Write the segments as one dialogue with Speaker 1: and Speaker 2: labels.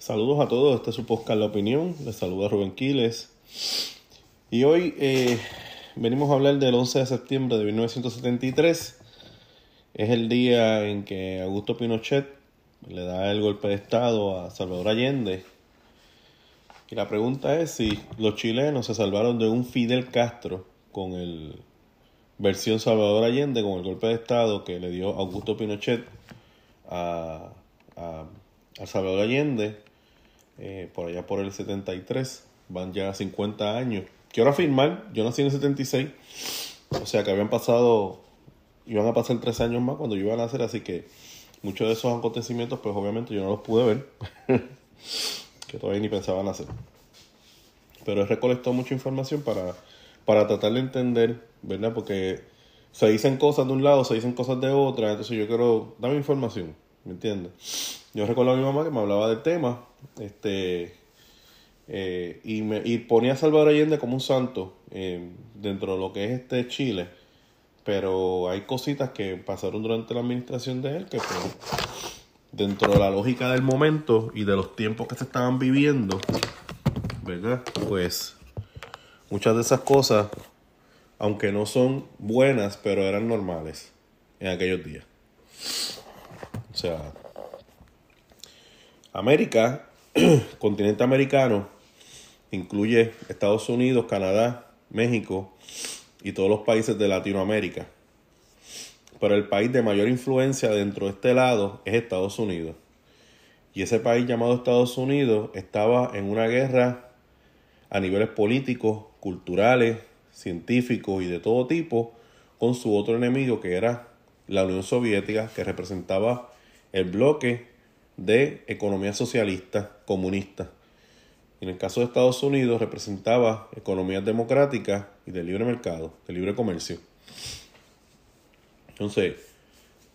Speaker 1: Saludos a todos, este es su podcast La Opinión, les saluda Rubén Quiles. Y hoy eh, venimos a hablar del 11 de septiembre de 1973. Es el día en que Augusto Pinochet le da el golpe de Estado a Salvador Allende. Y la pregunta es si los chilenos se salvaron de un Fidel Castro con el versión Salvador Allende, con el golpe de Estado que le dio Augusto Pinochet a, a Salvador Allende eh, por allá por el 73, van ya 50 años. Quiero afirmar, yo nací en el 76, o sea que habían pasado, iban a pasar tres años más cuando yo iba a nacer, así que muchos de esos acontecimientos, pues obviamente yo no los pude ver, que todavía ni pensaba hacer. Pero he recolectado mucha información para, para tratar de entender, ¿verdad? Porque se dicen cosas de un lado, se dicen cosas de otra, entonces yo quiero, dame información, ¿Me entiendes? Yo recuerdo a mi mamá que me hablaba del tema, este, eh, y, me, y ponía a Salvador Allende como un santo eh, dentro de lo que es este Chile, pero hay cositas que pasaron durante la administración de él que pues, dentro de la lógica del momento y de los tiempos que se estaban viviendo, ¿verdad? Pues muchas de esas cosas, aunque no son buenas, pero eran normales en aquellos días sea, América, continente americano, incluye Estados Unidos, Canadá, México y todos los países de Latinoamérica. Pero el país de mayor influencia dentro de este lado es Estados Unidos. Y ese país llamado Estados Unidos estaba en una guerra a niveles políticos, culturales, científicos y de todo tipo con su otro enemigo que era la Unión Soviética que representaba el bloque de economía socialista comunista. En el caso de Estados Unidos representaba economías democráticas y de libre mercado, de libre comercio. Entonces,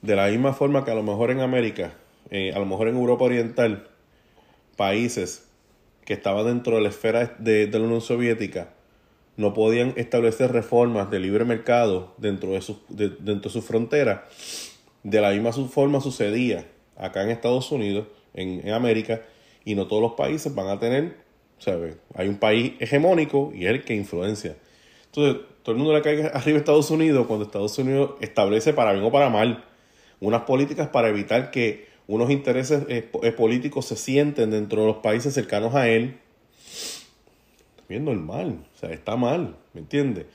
Speaker 1: de la misma forma que a lo mejor en América, eh, a lo mejor en Europa Oriental, países que estaban dentro de la esfera de, la Unión Soviética no podían establecer reformas de libre mercado dentro de dentro de sus fronteras de la misma forma sucedía acá en Estados Unidos, en, América, y no todos los países van a tener, sea, Hay un país hegemónico y es el que influencia. Entonces, todo el mundo le cae arriba a Estados Unidos cuando Estados Unidos establece para bien o para mal unas políticas para evitar que unos intereses eh, eh, políticos se sienten dentro de los países cercanos a él. Bien normal, o sea, está mal, ¿me entiendes?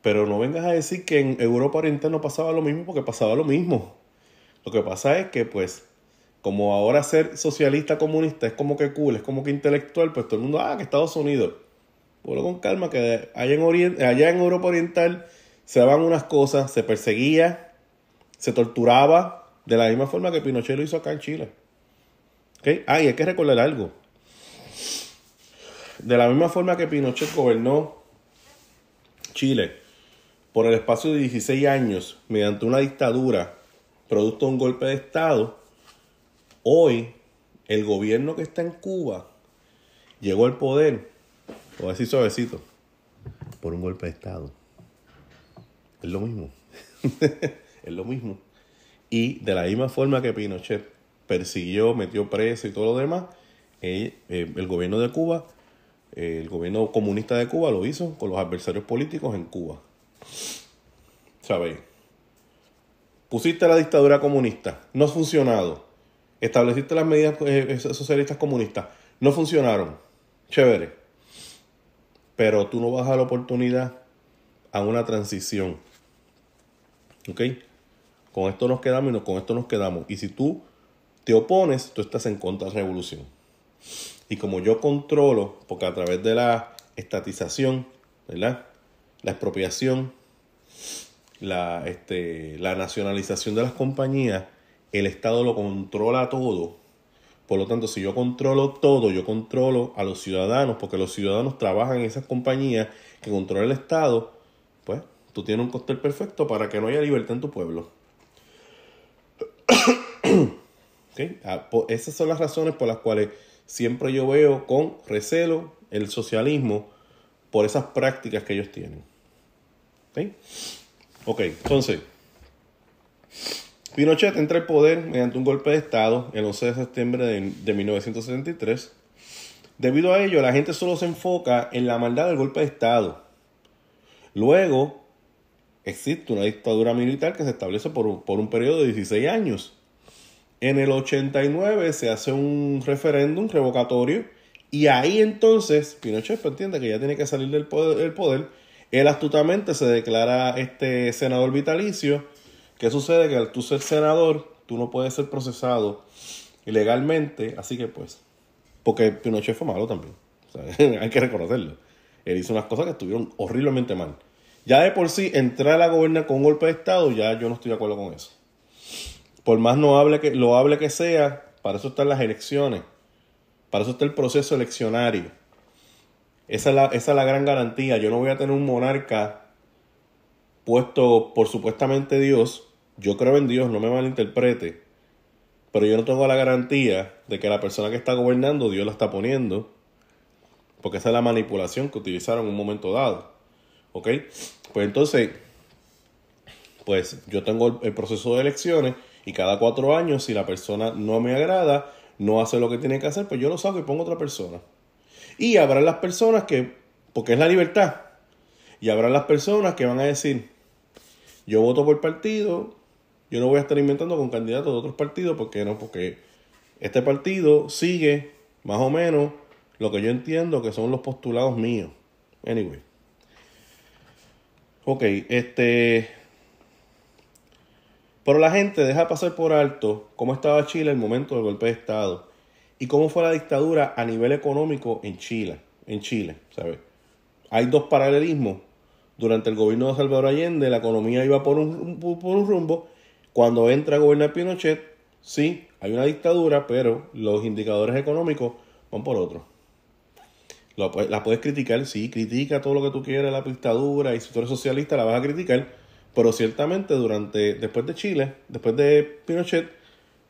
Speaker 1: Pero no vengas a decir que en Europa Oriental no pasaba lo mismo porque pasaba lo mismo. Lo que pasa es que, pues, como ahora ser socialista comunista es como que cool, es como que intelectual, pues todo el mundo, ah, que Estados Unidos. vuelo con calma, que allá en, allá en Europa Oriental se daban unas cosas, se perseguía, se torturaba, de la misma forma que Pinochet lo hizo acá en Chile. ¿Okay? Ah, y hay que recordar algo. De la misma forma que Pinochet gobernó Chile por el espacio de 16 años mediante una dictadura producto de un golpe de Estado, hoy el gobierno que está en Cuba llegó al poder, o así suavecito, por un golpe de Estado. Es lo mismo. es lo mismo. Y de la misma forma que Pinochet persiguió, metió preso y todo lo demás, el, eh, el gobierno de Cuba, eh, el gobierno comunista de Cuba lo hizo con los adversarios políticos en Cuba. ¿Sabéis? pusiste la dictadura comunista, no ha funcionado. Estableciste las medidas eh, eh, socialistas comunistas, no funcionaron. Chévere. Pero tú no vas a la oportunidad a una transición. ¿Ok? Con esto nos quedamos y no, con esto nos quedamos. Y si tú te opones, tú estás en contra de la revolución. Y como yo controlo, porque a través de la estatización, ¿verdad? La expropiación, la, este, la nacionalización de las compañías, el Estado lo controla todo. Por lo tanto, si yo controlo todo, yo controlo a los ciudadanos, porque los ciudadanos trabajan en esas compañías que controla el Estado, pues tú tienes un costel perfecto para que no haya libertad en tu pueblo. Ah, esas son las razones por las cuales siempre yo veo con recelo el socialismo por esas prácticas que ellos tienen. ¿Okay? Ok, entonces, Pinochet entra al poder mediante un golpe de Estado el 11 de septiembre de, de 1973. Debido a ello, la gente solo se enfoca en la maldad del golpe de Estado. Luego, existe una dictadura militar que se establece por, un periodo de 16 años. En el 89 se hace un referéndum revocatorio y ahí entonces Pinochet pues entiende que ya tiene que salir del poder, del poder él astutamente se declara este senador vitalicio. ¿Qué sucede? Que al tú ser senador, tú no puedes ser procesado ilegalmente, así que pues, porque Pinochet fue malo también, hay que reconocerlo. Él hizo unas cosas que estuvieron horriblemente mal. Ya de por sí, entrar a la goberna con un golpe de Estado, ya yo no estoy de acuerdo con eso. Por más no hable que, lo hable que sea, para eso están las elecciones, para eso está el proceso eleccionario. Esa es, la, gran garantía. Yo no voy a tener un monarca puesto por supuestamente Dios. Yo creo en Dios, no me malinterprete. Pero yo no tengo la garantía de que la persona que está gobernando, Dios la está poniendo. Porque esa es la manipulación que utilizaron en un momento dado. ¿Ok? Pues entonces, pues yo tengo el, proceso de elecciones y cada cuatro años, si la persona no me agrada, no hace lo que tiene que hacer, pues yo lo saco y pongo otra persona. Y habrá las personas que, porque es la libertad, y habrá las personas que van a decir, yo voto por partido, yo no voy a estar inventando con candidatos de otros partidos, porque no, porque este partido sigue más o menos lo que yo entiendo que son los postulados míos. Anyway. Ok, este. Pero la gente deja pasar por alto cómo estaba Chile en el momento del golpe de Estado y cómo fue la dictadura a nivel económico en Chile. En Chile, ¿sabes? Hay dos paralelismos. Durante el gobierno de Salvador Allende la economía iba por un, por un rumbo. Cuando entra a gobernar Pinochet, sí, hay una dictadura, pero los indicadores económicos van por otro. La, puedes criticar, sí, critica todo lo que tú quieras, la dictadura, y si tú eres socialista la vas a criticar, pero ciertamente durante, después de Chile, después de Pinochet,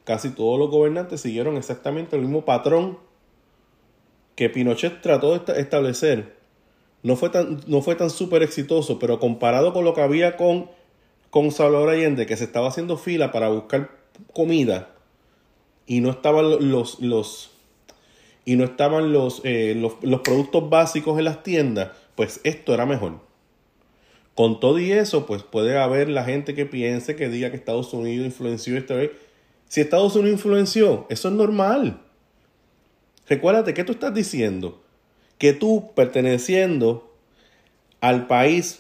Speaker 1: casi todos los gobernantes siguieron exactamente el mismo patrón que Pinochet trató de establecer. No fue tan, no fue tan súper exitoso, pero comparado con lo que había con, con Salvador Allende, que se estaba haciendo fila para buscar comida y no estaban los, los y no estaban los, eh, los, productos básicos en las tiendas, pues esto era mejor. Con todo y eso, pues puede haber la gente que piense que diga que Estados Unidos influenció esta vez eh, si Estados Unidos influenció, eso es normal. Recuérdate, que tú estás diciendo? Que tú, perteneciendo al país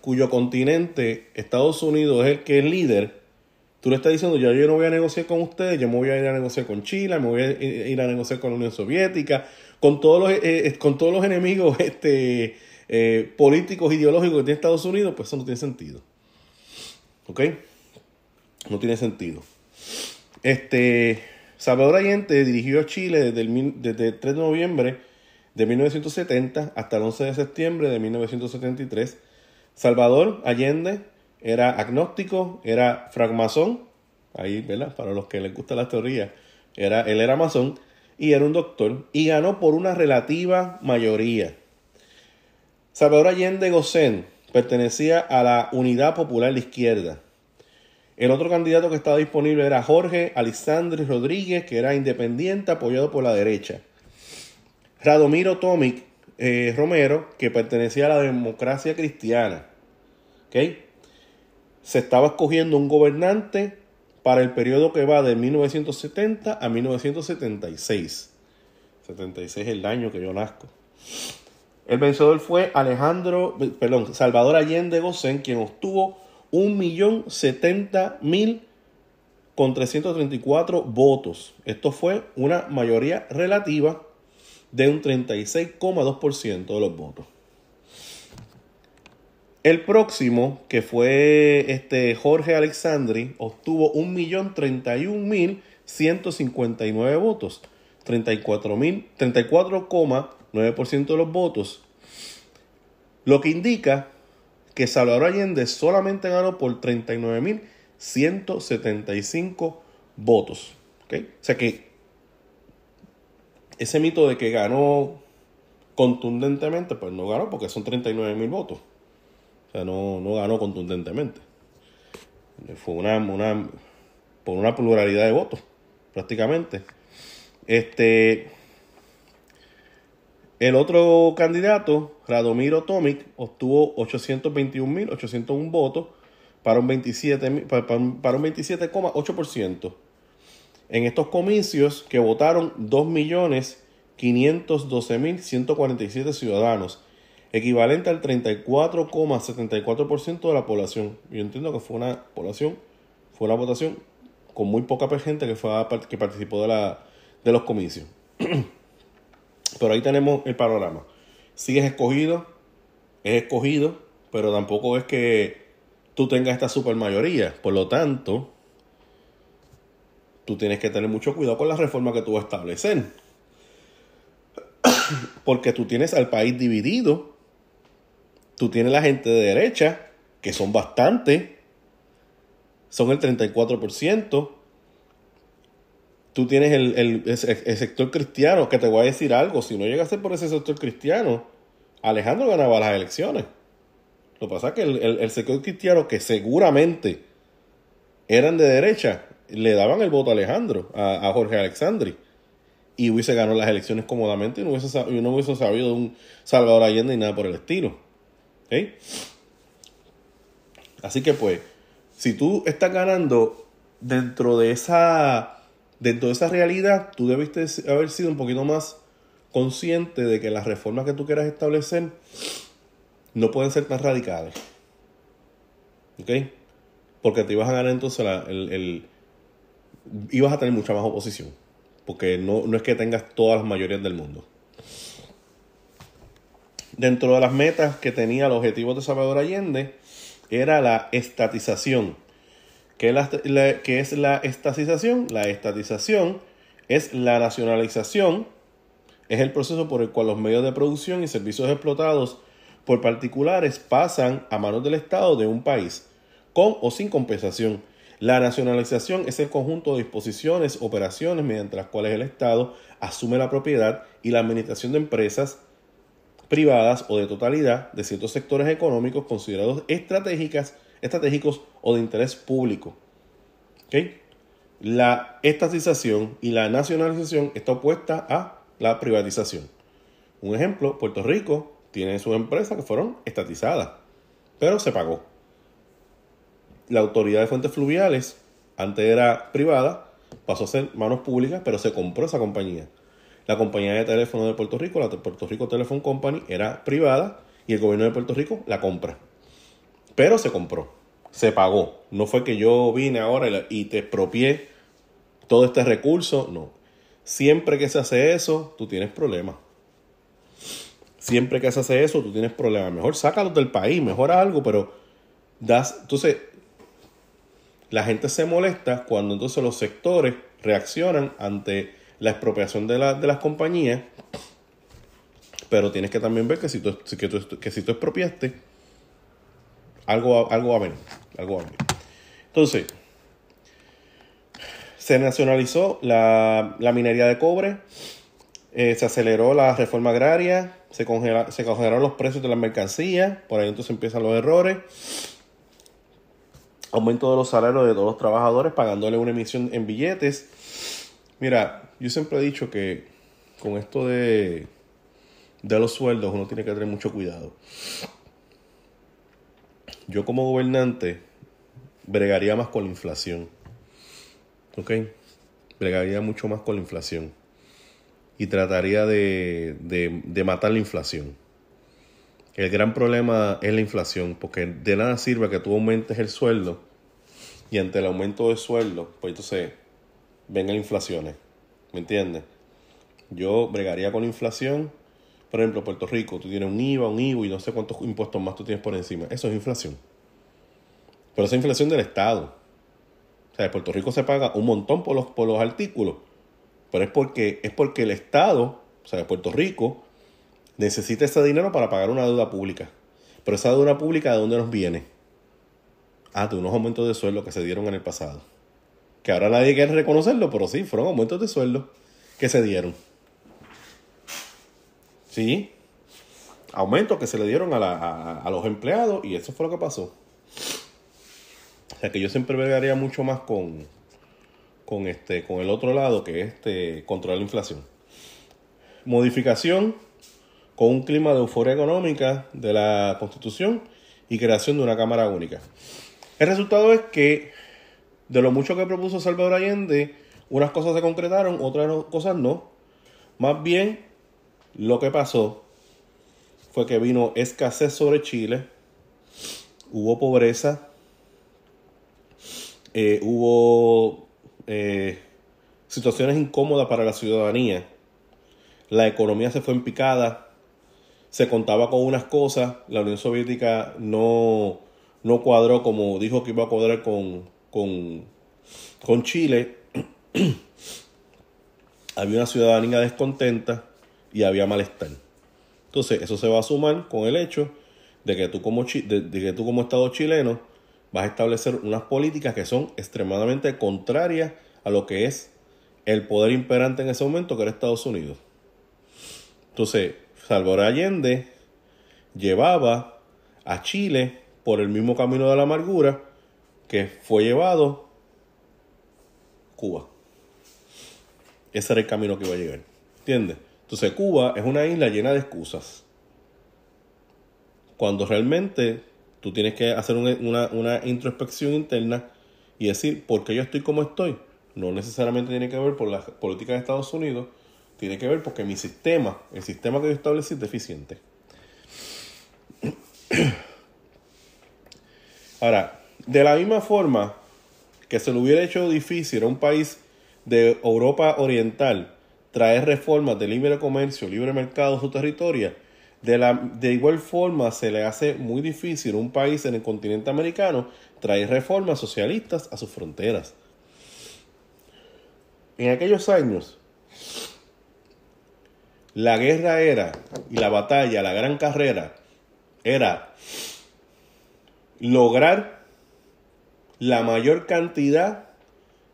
Speaker 1: cuyo continente Estados Unidos es el que es líder, tú le estás diciendo, ya yo no voy a negociar con ustedes, yo me voy a ir a negociar con Chile, me voy a ir a negociar con la Unión Soviética, con todos los, eh, eh, con todos los enemigos este, eh, políticos, ideológicos que tiene Estados Unidos, pues eso no tiene sentido. ¿Ok? No tiene sentido. Este, Salvador Allende dirigió a Chile desde el, desde 3 de noviembre de 1970 hasta el 11 de septiembre de 1973. Salvador Allende era agnóstico, era francmasón, ahí, ¿verdad? Para los que les gusta la teoría, era, él era masón y era un doctor y ganó por una relativa mayoría. Salvador Allende Gossen pertenecía a la Unidad Popular de Izquierda. El otro candidato que estaba disponible era Jorge Alessandri Rodríguez, que era independiente, apoyado por la derecha. Radomiro Tomic eh, Romero, que pertenecía a la democracia cristiana. Se estaba escogiendo un gobernante para el periodo que va de 1970 a 1976. 76 es el año que yo nazco. El vencedor fue Alejandro, perdón, Salvador Allende Gossén, quien obtuvo 1.070.000 con 334 votos. Esto fue una mayoría relativa de un 36,2% de los votos. El próximo, que fue este Jorge Alexandri, obtuvo 1.031.159 votos, 34,9% de los votos, lo que indica que Salvador Allende solamente ganó por 39.175 votos. ¿okay? O sea que ese mito de que ganó contundentemente, pues no ganó porque son 39.000 votos. O sea, no, ganó contundentemente. Fue una, una, por una pluralidad de votos, prácticamente. Este, el otro candidato, Radomiro Tomic, obtuvo 821.801 votos para un 27,8%. Para un en estos comicios que votaron 2.512.147 ciudadanos, equivalente al 34,74% de la población. Yo entiendo que fue una población, fue una votación con muy poca gente que, fue que participó de, la, de los comicios. Pero ahí tenemos el panorama. Si es escogido, es escogido, pero tampoco es que tú tengas esta supermayoría. Por lo tanto, tú tienes que tener mucho cuidado con la reforma que tú vas a establecer. Porque tú tienes al país dividido. Tú tienes la gente de derecha, que son bastante, son el 34%, tú tienes el, sector cristiano, que te voy a decir algo, si no llegaste por ese sector cristiano, Alejandro ganaba las elecciones. Lo que pasa es que el, sector cristiano, que seguramente eran de derecha, le daban el voto a Alejandro, a, Jorge Alexandri. Y hubiese ganado las elecciones cómodamente y no hubiese, no sabido de un Salvador Allende ni nada por el estilo. Así que pues, si tú estás ganando dentro de esa Dentro de esa realidad, tú debiste haber sido un poquito más consciente de que las reformas que tú quieras establecer no pueden ser tan radicales. ¿Ok? Porque te ibas a ganar entonces la, el, el, ibas a tener mucha más oposición. Porque no, no es que tengas todas las mayorías del mundo. Dentro de las metas que tenía el objetivo de Salvador Allende era la estatización ¿Qué es la, la estatización? La estatización es la nacionalización, es el proceso por el cual los medios de producción y servicios explotados por particulares pasan a manos del Estado de un país, con o sin compensación. La nacionalización es el conjunto de disposiciones, operaciones mediante las cuales el Estado asume la propiedad y la administración de empresas privadas o de totalidad de ciertos sectores económicos considerados estratégicas, estratégicos o de interés público. La estatización y la nacionalización está opuesta a la privatización. Un ejemplo, Puerto Rico tiene sus empresas que fueron estatizadas, pero se pagó. La autoridad de fuentes fluviales, antes era privada, pasó a ser manos públicas, pero se compró esa compañía. La compañía de teléfono de Puerto Rico, la Puerto Rico Telephone Company, era privada y el gobierno de Puerto Rico la compra. Pero se compró se pagó. No fue que yo vine ahora y te expropié todo este recurso, no. Siempre que se hace eso, tú tienes problemas. Siempre que se hace eso, tú tienes problemas. Mejor sácalos del país, mejora algo, pero das. Entonces, la gente se molesta cuando entonces los sectores reaccionan ante la expropiación de, la, las compañías. Pero tienes que también ver que si que que si tú expropiaste, algo, algo a menos... algo a Entonces, se nacionalizó la, minería de cobre, eh, se aceleró la reforma agraria, se, se congelaron los precios de las mercancías, por ahí entonces empiezan los errores. Aumento de los salarios de todos los trabajadores pagándole una emisión en billetes. Mira, yo siempre he dicho que con esto de, de los sueldos uno tiene que tener mucho cuidado yo como gobernante bregaría más con la inflación. ¿Ok? Bregaría mucho más con la inflación. Y trataría de, de, de matar la inflación. El gran problema es la inflación, porque de nada sirve que tú aumentes el sueldo y ante el aumento de sueldo, pues entonces vengan inflaciones. ¿Me entiendes? Yo bregaría con la inflación por ejemplo, Puerto Rico, tú tienes un IVA, un IVA y no sé cuántos impuestos más tú tienes por encima. Eso es inflación. Pero esa es inflación del Estado. O sea, Puerto Rico se paga un montón por los, artículos. Pero es porque, es porque el Estado, o sea, Puerto Rico, necesita ese dinero para pagar una deuda pública. Pero esa deuda pública, ¿de dónde nos viene? Ah, de unos aumentos de sueldo que se dieron en el pasado. Que ahora nadie quiere reconocerlo, pero sí, fueron aumentos de sueldo que se dieron. Sí, aumentos que se le dieron a, los empleados y eso fue lo que pasó. O sea que yo siempre vería mucho más con, con, este, con el otro lado que es este, controlar la inflación. Modificación con un clima de euforia económica de la constitución y creación de una Cámara Única. El resultado es que de lo mucho que propuso Salvador Allende, unas cosas se concretaron, otras cosas no. Más bien lo que pasó fue que vino escasez sobre Chile, hubo pobreza, eh, hubo eh, situaciones incómodas para la ciudadanía, la economía se fue en picada, se contaba con unas cosas, la Unión Soviética no, no cuadró como dijo que iba a cuadrar con, con, con Chile, había una ciudadanía descontenta, y había malestar. Entonces, eso se va a sumar con el hecho de que tú como, tú como Estado chileno vas a establecer unas políticas que son extremadamente contrarias a lo que es el poder imperante en ese momento, que era Estados Unidos. Entonces, Salvador Allende llevaba a Chile por el mismo camino de la amargura que fue llevado Cuba. Ese era el camino que iba a llegar. ¿Entiendes? Entonces Cuba es una isla llena de excusas. Cuando realmente tú tienes que hacer una, introspección interna y decir, ¿por qué yo estoy como estoy? No necesariamente tiene que ver por la política de Estados Unidos, tiene que ver porque mi sistema, el sistema que yo establecí es deficiente. Ahora, de la misma forma que se lo hubiera hecho difícil a un país de Europa Oriental traer reformas de libre comercio, libre mercado a su territorio, de, la, de igual forma se le hace muy difícil a un país en el continente americano traer reformas socialistas a sus fronteras. En aquellos años, la guerra era, y la batalla, la gran carrera, era lograr la mayor cantidad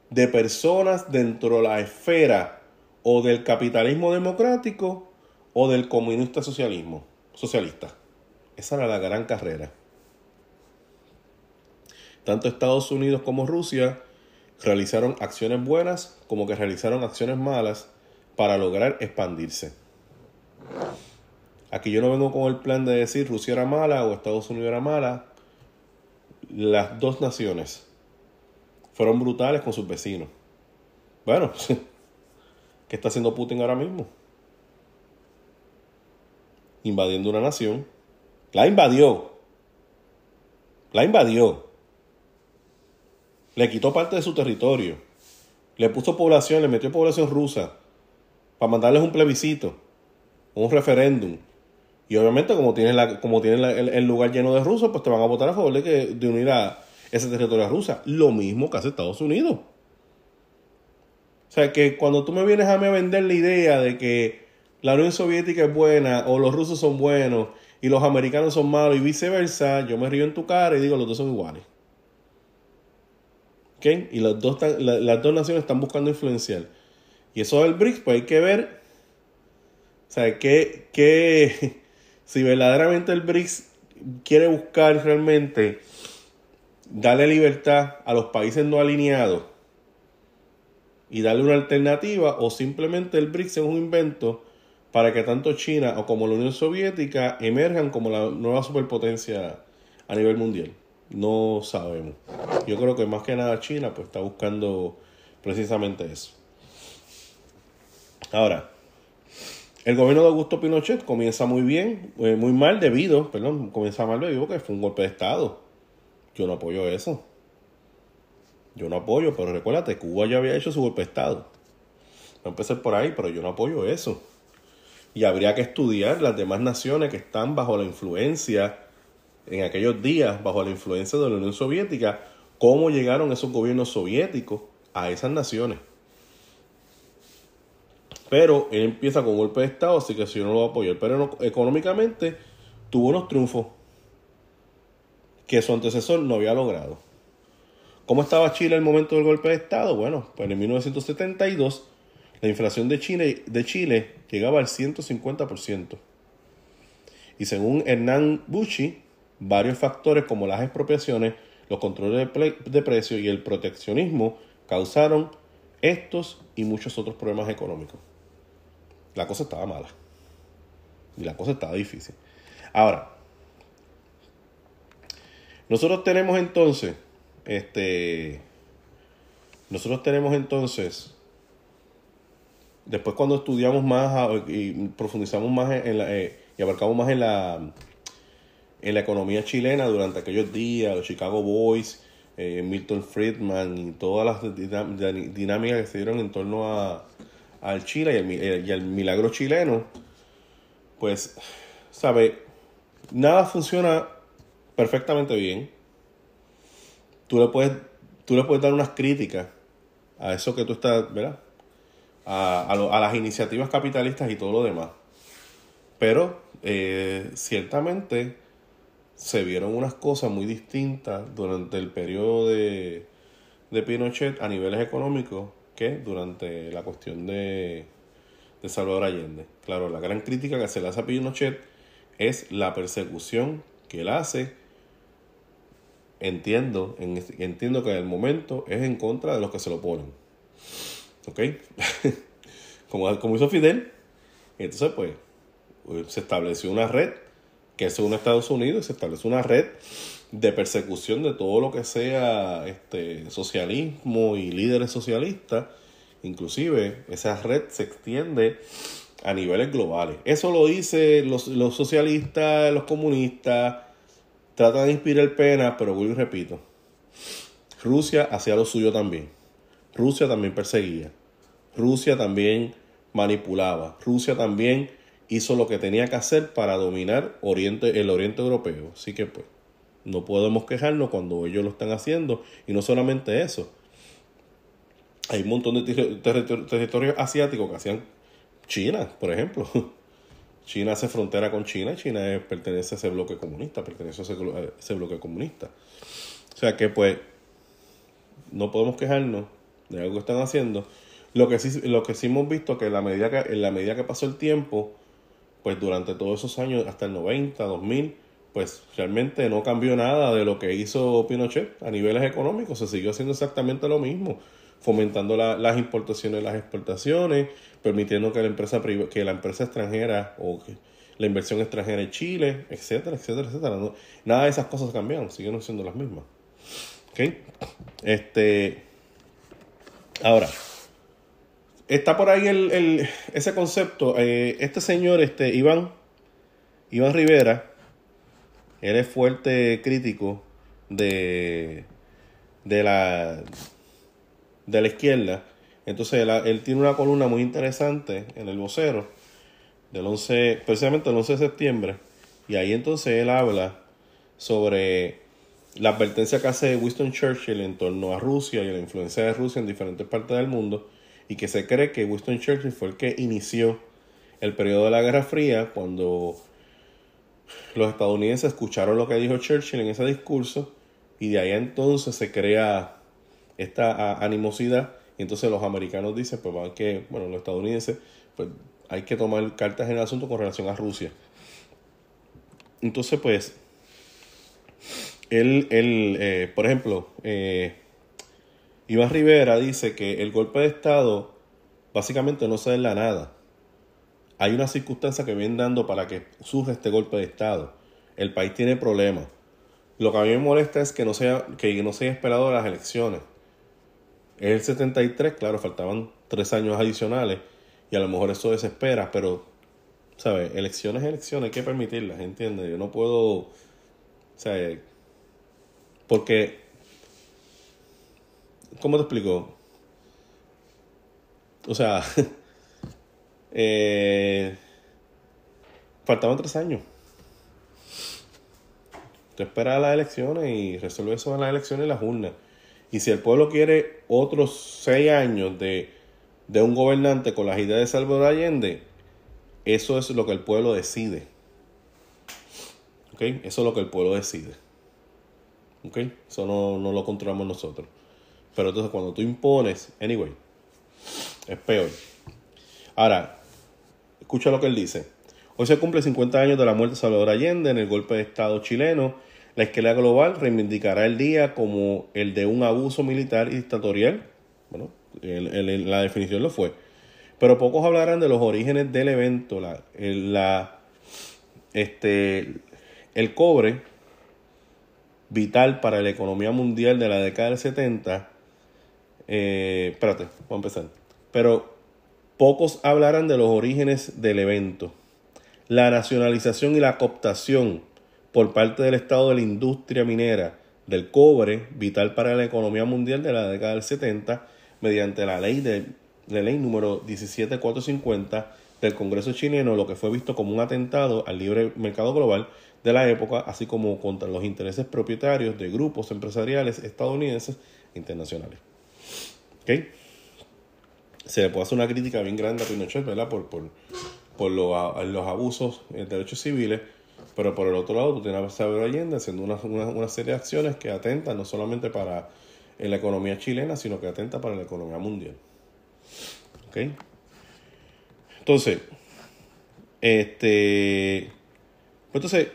Speaker 1: de personas dentro de la esfera o del capitalismo democrático o del comunista socialismo, socialista. Esa era la gran carrera. Tanto Estados Unidos como Rusia realizaron acciones buenas como que realizaron acciones malas para lograr expandirse. Aquí yo no vengo con el plan de decir Rusia era mala o Estados Unidos era mala. Las dos naciones fueron brutales con sus vecinos. Bueno, está haciendo Putin ahora mismo? Invadiendo una nación. La invadió. La invadió. Le quitó parte de su territorio. Le puso población, le metió población rusa para mandarles un plebiscito, un referéndum. Y obviamente como tienen, la, como el, lugar lleno de rusos, pues te van a votar a favor de, que, de unir a ese territorio a Rusia. Lo mismo que hace Estados Unidos. O sea, que cuando tú me vienes a mí a vender la idea de que la Unión Soviética es buena o los rusos son buenos y los americanos son malos y viceversa, yo me río en tu cara y digo, los dos son iguales. ¿Ok? Y los dos las dos naciones están buscando influenciar. Y eso del BRICS, pues hay que ver, o sea, que, que si verdaderamente el BRICS quiere buscar realmente darle libertad a los países no alineados y darle una alternativa o simplemente el BRICS es un invento para que tanto China o como la Unión Soviética emerjan como la nueva superpotencia a nivel mundial. No sabemos. Yo creo que más que nada China pues está buscando precisamente eso. Ahora, el gobierno de Augusto Pinochet comienza muy bien, eh, muy mal debido, perdón, comienza mal debido porque fue un golpe de Estado. Yo no apoyo eso. Yo no apoyo, pero recuérdate, Cuba ya había hecho su golpe de Estado. No empecé por ahí, pero yo no apoyo eso. Y habría que estudiar las demás naciones que están bajo la influencia, en aquellos días, bajo la influencia de la Unión Soviética, cómo llegaron esos gobiernos soviéticos a esas naciones. Pero él empieza con golpe de Estado, así que si yo no lo voy a apoyar. Pero económicamente tuvo unos triunfos que su antecesor no había logrado. ¿Cómo estaba Chile el momento del golpe de Estado? Bueno, pues en 1972 la inflación de Chile, de Chile llegaba al 150%. Y según Hernán Bucci, varios factores como las expropiaciones, los controles de, de precios y el proteccionismo causaron estos y muchos otros problemas económicos. La cosa estaba mala. Y la cosa estaba difícil. Ahora, nosotros tenemos entonces este, nosotros tenemos entonces, después cuando estudiamos más ah, y profundizamos más en la, eh, y abarcamos más en la, en la economía chilena durante aquellos días, los Chicago Boys, eh, Milton Friedman y todas las dinámicas que se dieron en torno a, al Chile y al eh, milagro chileno, pues, sabe, nada funciona perfectamente bien tú le puedes, tú le puedes dar unas críticas a eso que tú estás, ¿verdad? A, a las iniciativas capitalistas y todo lo demás. Pero eh, ciertamente se vieron unas cosas muy distintas durante el periodo de, de Pinochet a niveles económicos que durante la cuestión de, de Salvador Allende. Claro, la gran crítica que se le hace a Pinochet es la persecución que él hace entiendo, entiendo que en el momento es en contra de los que se lo ponen. ¿Ok? como, como hizo Fidel. Entonces, pues, se estableció una red, que es un Estados Unidos, se estableció una red de persecución de todo lo que sea este, socialismo y líderes socialistas. Inclusive, esa red se extiende a niveles globales. Eso lo dicen los, los socialistas, los comunistas, Trata de inspirar pena, pero vuelvo y repito. Rusia hacía lo suyo también. Rusia también perseguía. Rusia también manipulaba. Rusia también hizo lo que tenía que hacer para dominar oriente, el oriente europeo. Así que pues, no podemos quejarnos cuando ellos lo están haciendo. Y no solamente eso. Hay un montón de territorios asiáticos que hacían China, por ejemplo. China hace frontera con China y China pertenece a ese bloque comunista, pertenece a ese, bloque comunista. O sea que pues no podemos quejarnos de algo que están haciendo. Lo que sí, lo que sí hemos visto que, la que en la medida que pasó el tiempo, pues durante todos esos años, hasta el 90, 2000, pues realmente no cambió nada de lo que hizo Pinochet a niveles económicos, se siguió haciendo exactamente lo mismo fomentando las importaciones y las exportaciones, permitiendo que la empresa que la empresa extranjera o que la inversión extranjera en Chile, etcétera, etcétera, etcétera. nada de esas cosas cambiaron, Siguen siendo las mismas. ¿Okay? Este, ahora, está por ahí ese concepto. Eh, este señor, este, Iván, Iván Rivera, él es fuerte crítico de, de la de la izquierda. Entonces él, tiene una columna muy interesante en el vocero, del 11, precisamente el 11 de septiembre, y ahí entonces él habla sobre la advertencia que hace Winston Churchill en torno a Rusia y la influencia de Rusia en diferentes partes del mundo, y que se cree que Winston Churchill fue el que inició el periodo de la Guerra Fría cuando los estadounidenses escucharon lo que dijo Churchill en ese discurso y de ahí entonces se crea esta animosidad. Y entonces los americanos dicen, pues van que, bueno, los estadounidenses, pues hay que tomar cartas en el asunto con relación a Rusia. Entonces, pues, él, eh, por ejemplo, eh, Iván Rivera dice que el golpe de Estado básicamente no se da la nada. Hay una circunstancia que viene dando para que surja este golpe de Estado. El país tiene problemas. Lo que a mí me molesta es que no sea, que no se haya esperado las elecciones. En el 73, claro, faltaban tres años adicionales y a lo mejor eso desespera, pero, ¿sabes? Elecciones, elecciones, hay que permitirlas, ¿entiendes? Yo no puedo, sea, Porque, ¿cómo te explico? O sea, eh, faltaban tres años. te esperas las elecciones y resuelve eso en las elecciones y las urnas. Y si el pueblo quiere otros seis años de, un gobernante con las ideas de Salvador Allende, eso es lo que el pueblo decide. ¿Ok? Eso es lo que el pueblo decide. ¿Ok? Eso no, no lo controlamos nosotros. Pero entonces cuando tú impones, anyway, es peor. Ahora, escucha lo que él dice. Hoy se cumple 50 años de la muerte de Salvador Allende en el golpe de Estado chileno la esquela global reivindicará el día como el de un abuso militar y dictatorial. Bueno, la definición lo fue. Pero pocos hablarán de los orígenes del evento. La, el, la, este, el cobre, vital para la economía mundial de la década del 70. Eh, espérate, voy a empezar. Pero pocos hablarán de los orígenes del evento. La nacionalización y la cooptación por parte del Estado de la industria minera del cobre, vital para la economía mundial de la década del 70, mediante la ley, de, la ley número 17450 del Congreso chileno, lo que fue visto como un atentado al libre mercado global de la época, así como contra los intereses propietarios de grupos empresariales estadounidenses e internacionales. Se le puede hacer una crítica bien grande a Pinochet, ¿verdad? Por, por, los, los abusos de eh, derechos civiles, pero por el otro lado, tú tienes a Saber Allende haciendo una, serie de acciones que atentan no solamente para la economía chilena, sino que atenta para la economía mundial. ¿Ok? Entonces, este. Pues entonces,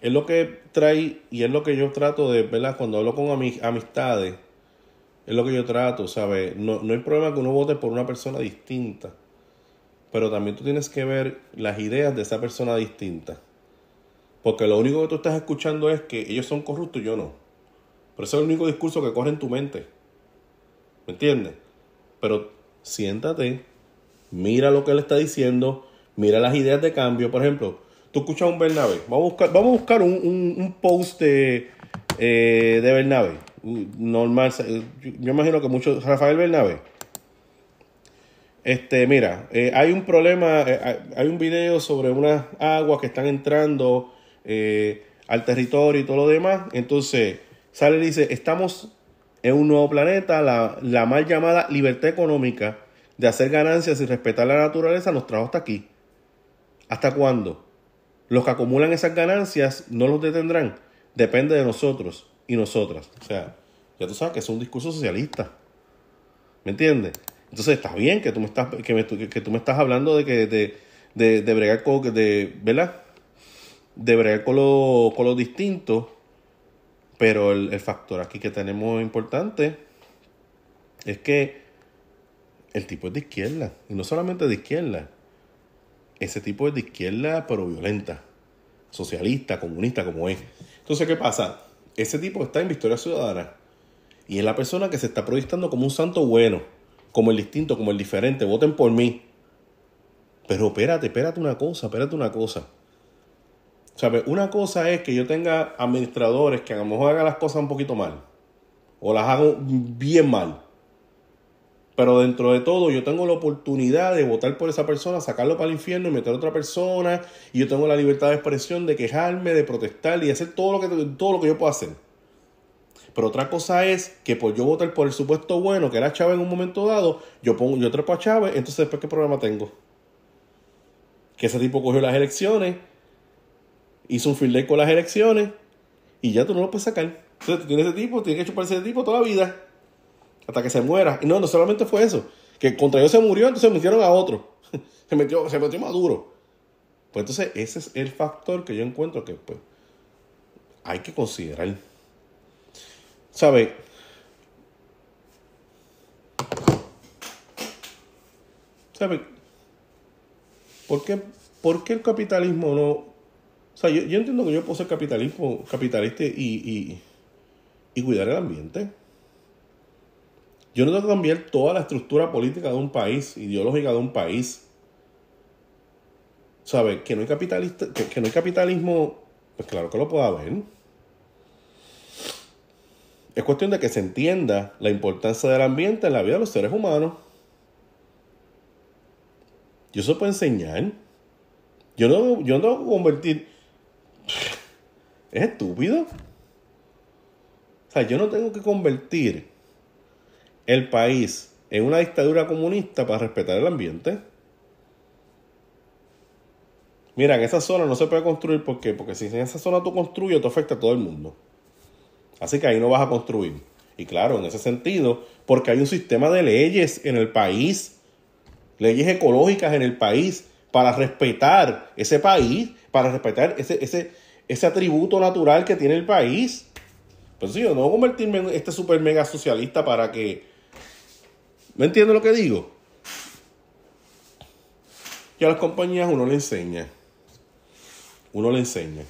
Speaker 1: es lo que trae y es lo que yo trato de, ¿verdad? Cuando hablo con amistades, es lo que yo trato, ¿sabes? No, no hay problema que uno vote por una persona distinta pero también tú tienes que ver las ideas de esa persona distinta. Porque lo único que tú estás escuchando es que ellos son corruptos y yo no. Pero ese es el único discurso que corre en tu mente. ¿Me entiendes? Pero siéntate, mira lo que él está diciendo, mira las ideas de cambio. Por ejemplo, tú escuchas un Bernabé. Vamos a buscar, vamos buscar un, post de, eh, de Bernabé. Normal. Yo imagino que muchos. Rafael Bernabé. Este, mira, eh, hay un problema, eh, hay un video sobre unas aguas que están entrando eh, al territorio y todo lo demás. Entonces, sale y dice, estamos en un nuevo planeta, la, la mal llamada libertad económica de hacer ganancias y respetar la naturaleza nos trajo hasta aquí. ¿Hasta cuándo? Los que acumulan esas ganancias no los detendrán. Depende de nosotros y nosotras. O sea, ya tú sabes que es un discurso socialista. ¿Me entiendes? Entonces está bien que tú me estás, que, me, tú me estás hablando de que de, de, bregar con, de, ¿verdad? De bregar con lo, distinto, pero el, el factor aquí que tenemos importante es que el tipo es de izquierda, y no solamente de izquierda, ese tipo es de izquierda pero violenta, socialista, comunista como es. Entonces, ¿qué pasa? Ese tipo está en Victoria Ciudadana y es la persona que se está proyectando como un santo bueno como el distinto, como el diferente, voten por mí. Pero espérate, espérate una cosa, espérate una cosa. sabe una cosa es que yo tenga administradores que a lo mejor hagan las cosas un poquito mal. O las hago bien mal. Pero dentro de todo, yo tengo la oportunidad de votar por esa persona, sacarlo para el infierno y meter a otra persona. Y yo tengo la libertad de expresión, de quejarme, de protestar y hacer todo lo que, todo lo que yo pueda hacer. Pero otra cosa es que por pues, yo votar por el supuesto bueno, que era Chávez en un momento dado, yo pongo, yo trepo a Chávez, entonces después qué problema tengo. Que ese tipo cogió las elecciones, hizo un filet con las elecciones, y ya tú no lo puedes sacar. Entonces tú tienes ese tipo, tienes que chuparse ese tipo toda la vida. Hasta que se muera. Y no, no solamente fue eso. Que contra ellos se murió, entonces se metieron a otro. se metió, se metió Maduro. Pues entonces ese es el factor que yo encuentro que pues, hay que considerar. ¿Sabe? ¿Sabe? ¿Por qué, el capitalismo no... O sea, yo, entiendo que yo puedo ser capitalismo, capitalista y, cuidar el ambiente. Yo no tengo que cambiar toda la estructura política de un país, ideológica de un país. sabe Que no hay capitalista, que, que no hay capitalismo, pues claro que lo puede haber es cuestión de que se entienda la importancia del ambiente en la vida de los seres humanos. Yo se puedo enseñar. Yo no, yo no tengo que convertir. Es estúpido. O sea, yo no tengo que convertir el país en una dictadura comunista para respetar el ambiente. Mira, en esa zona no se puede construir. ¿Por qué? Porque si en esa zona tú construyes, te afecta a todo el mundo. Así que ahí no vas a construir. Y claro, en ese sentido, porque hay un sistema de leyes en el país, leyes ecológicas en el país, para respetar ese país, para respetar ese, ese, ese atributo natural que tiene el país. Pero pues sí, yo no voy a convertirme en este super mega socialista para que. ¿Me entiendes lo que digo? Y a las compañías uno le enseña. Uno le enseña.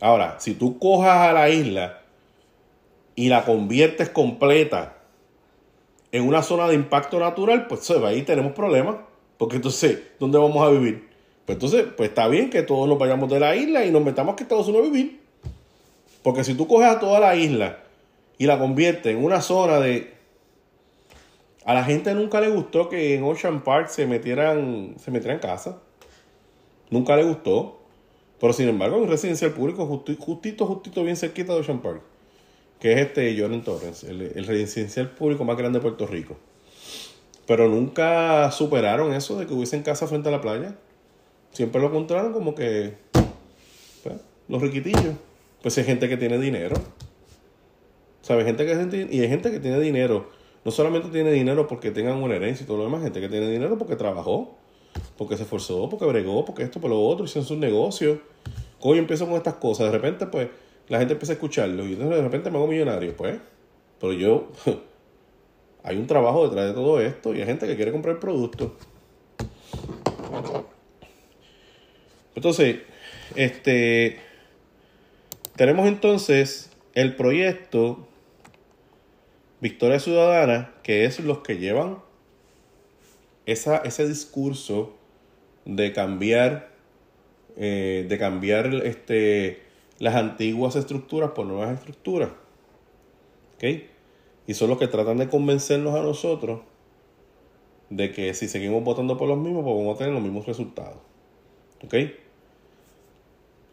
Speaker 1: Ahora, si tú cojas a la isla y la conviertes completa en una zona de impacto natural, pues ahí tenemos problemas, porque entonces, ¿dónde vamos a vivir? Pues entonces, pues está bien que todos nos vayamos de la isla y nos metamos que Estados Unidos a vivir. Porque si tú coges a toda la isla y la conviertes en una zona de... A la gente nunca le gustó que en Ocean Park se metieran, se metieran casa Nunca le gustó. Pero sin embargo, en residencial público, justito, justito bien cerquita de Ocean Park que es este Jordan Torres, el, el residencial público más grande de Puerto Rico. Pero nunca superaron eso de que hubiesen casa frente a la playa. Siempre lo encontraron como que pues, los riquitillos. Pues hay gente que tiene dinero. ¿Sabes? Gente que y hay gente que tiene dinero. No solamente tiene dinero porque tengan una herencia y todo lo demás, gente que tiene dinero porque trabajó, porque se esforzó, porque bregó, porque esto, por lo otro, hicieron sus negocios. Hoy empiezo con estas cosas. De repente, pues, la gente empieza a escucharlo y de repente me hago millonario, pues. Pero yo, hay un trabajo detrás de todo esto y hay gente que quiere comprar el producto. Entonces, este, tenemos entonces el proyecto Victoria Ciudadana, que es los que llevan esa, ese discurso de cambiar, eh, de cambiar este, las antiguas estructuras por nuevas estructuras. ¿Ok? Y son los que tratan de convencernos a nosotros de que si seguimos votando por los mismos, pues vamos a tener los mismos resultados. ¿Ok?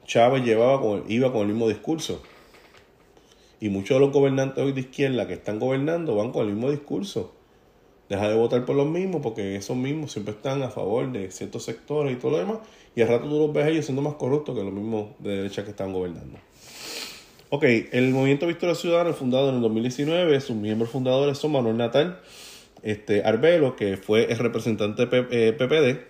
Speaker 1: Chávez llevaba iba con el mismo discurso. Y muchos de los gobernantes hoy de izquierda que están gobernando van con el mismo discurso deja de votar por los mismos porque esos mismos siempre están a favor de ciertos sectores y todo lo demás. Y al rato tú los ves ellos siendo más corruptos que los mismos de derecha que están gobernando. Ok, el Movimiento Victoria Ciudadana, fundado en el 2019, sus miembros fundadores son Manuel Natal, este, Arbelo, que fue el representante PPD. Eh,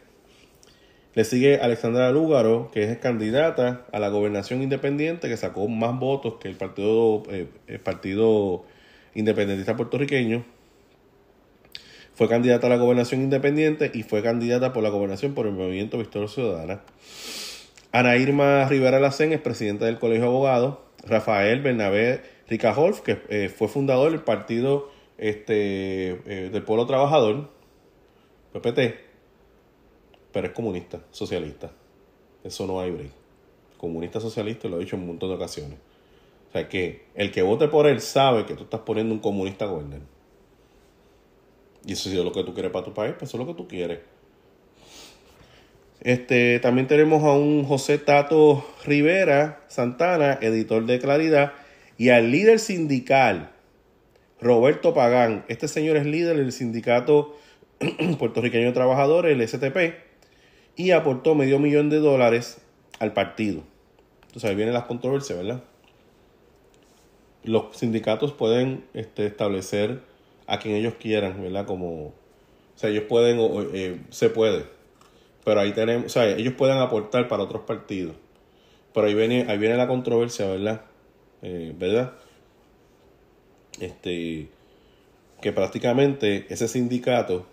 Speaker 1: Le sigue Alexandra Lúgaro, que es candidata a la gobernación independiente, que sacó más votos que el Partido, eh, el partido Independentista Puertorriqueño. Fue candidata a la gobernación independiente y fue candidata por la gobernación por el movimiento Victoria Ciudadana. Ana Irma Rivera Lacen es presidenta del Colegio de Abogados. Rafael Bernabé Ricajolf, que eh, fue fundador del Partido este, eh, del Pueblo Trabajador, PPT, pero es comunista, socialista. Eso no hay break. Comunista socialista, lo he dicho en un montón de ocasiones. O sea que el que vote por él sabe que tú estás poniendo un comunista a y eso es lo que tú quieres para tu país, pues eso es lo que tú quieres. Este, también tenemos a un José Tato Rivera Santana, editor de Claridad, y al líder sindical, Roberto Pagán. Este señor es líder del sindicato puertorriqueño de trabajadores, el STP, y aportó medio millón de dólares al partido. Entonces ahí vienen las controversias, ¿verdad? Los sindicatos pueden este, establecer a quien ellos quieran, ¿verdad? Como, o sea, ellos pueden, eh, se puede, pero ahí tenemos, o sea, ellos pueden aportar para otros partidos, pero ahí viene, ahí viene la controversia, ¿verdad? Eh, ¿Verdad? Este, que prácticamente ese sindicato